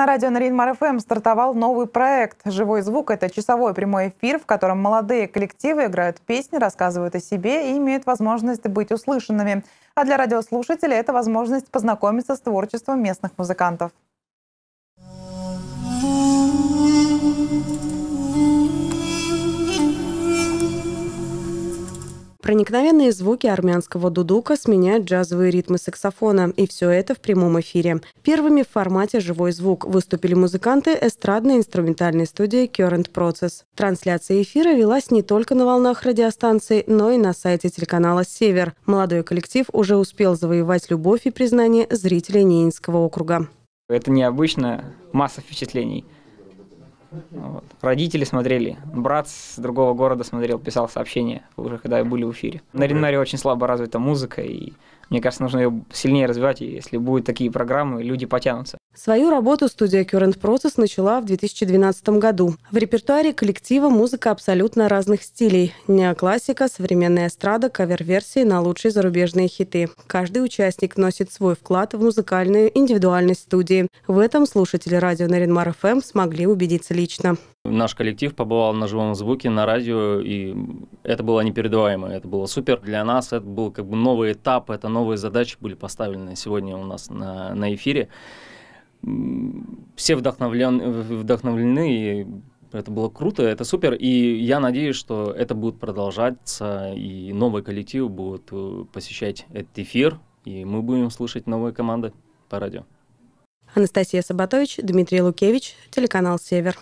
На радио Наринмар ФМ эм стартовал новый проект «Живой звук». Это часовой прямой эфир, в котором молодые коллективы играют песни, рассказывают о себе и имеют возможность быть услышанными. А для радиослушателей это возможность познакомиться с творчеством местных музыкантов. Проникновенные звуки армянского дудука сменяют джазовые ритмы саксофона, и все это в прямом эфире. Первыми в формате «Живой звук» выступили музыканты эстрадной инструментальной студии Current Process. Трансляция эфира велась не только на волнах радиостанции, но и на сайте телеканала «Север». Молодой коллектив уже успел завоевать любовь и признание зрителей Ненинского округа. Это необычно, масса впечатлений – вот. Родители смотрели, брат с другого города смотрел, писал сообщения уже, когда были в эфире. На Ренаре очень слабо развита музыка, и мне кажется, нужно ее сильнее развивать, и если будут такие программы, люди потянутся. Свою работу студия Current Process начала в 2012 году. В репертуаре коллектива музыка абсолютно разных стилей. Неоклассика, современная эстрада, кавер-версии на лучшие зарубежные хиты. Каждый участник носит свой вклад в музыкальную индивидуальность студии. В этом слушатели радио Наринмар ФМ эм смогли убедиться лично. Наш коллектив побывал на живом звуке, на радио, и это было непередаваемо, это было супер. Для нас это был как бы новый этап, это новые задачи были поставлены сегодня у нас на, на эфире все вдохновлен, вдохновлены, и это было круто, это супер, и я надеюсь, что это будет продолжаться, и новый коллектив будет э, посещать этот эфир, и мы будем слышать новые команды по радио. Анастасия Сабатович, Дмитрий Лукевич, телеканал «Север».